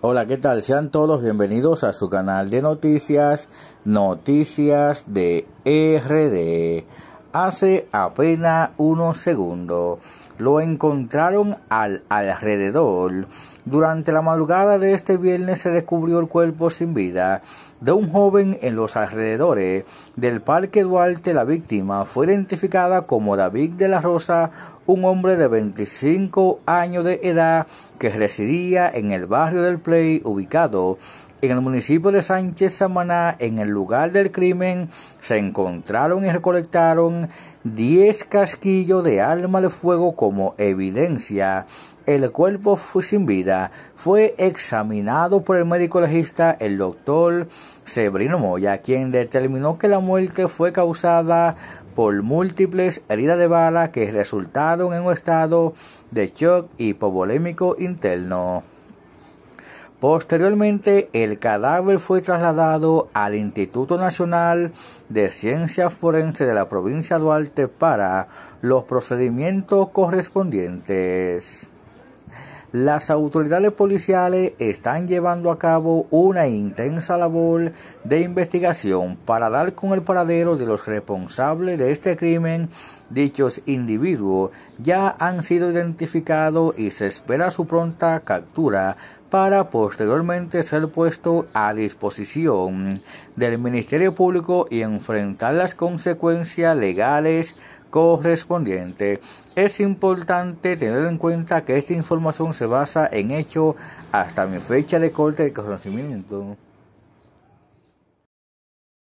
Hola, ¿qué tal? Sean todos bienvenidos a su canal de noticias, Noticias de RD. Hace apenas unos segundos lo encontraron al alrededor. Durante la madrugada de este viernes se descubrió el cuerpo sin vida de un joven en los alrededores del Parque Duarte. La víctima fue identificada como David de la Rosa un hombre de 25 años de edad que residía en el barrio del Play ubicado en el municipio de Sánchez Samaná, en el lugar del crimen, se encontraron y recolectaron 10 casquillos de arma de fuego como evidencia. El cuerpo pues, fue sin vida. Fue examinado por el médico legista, el doctor Sebrino Moya, quien determinó que la muerte fue causada por múltiples heridas de bala que resultaron en un estado de shock hipovolémico interno. Posteriormente, el cadáver fue trasladado al Instituto Nacional de Ciencias Forense de la provincia de Duarte para los procedimientos correspondientes. Las autoridades policiales están llevando a cabo una intensa labor de investigación para dar con el paradero de los responsables de este crimen. Dichos individuos ya han sido identificados y se espera su pronta captura para posteriormente ser puesto a disposición del Ministerio Público y enfrentar las consecuencias legales correspondiente. Es importante tener en cuenta que esta información se basa en hechos hasta mi fecha de corte de conocimiento.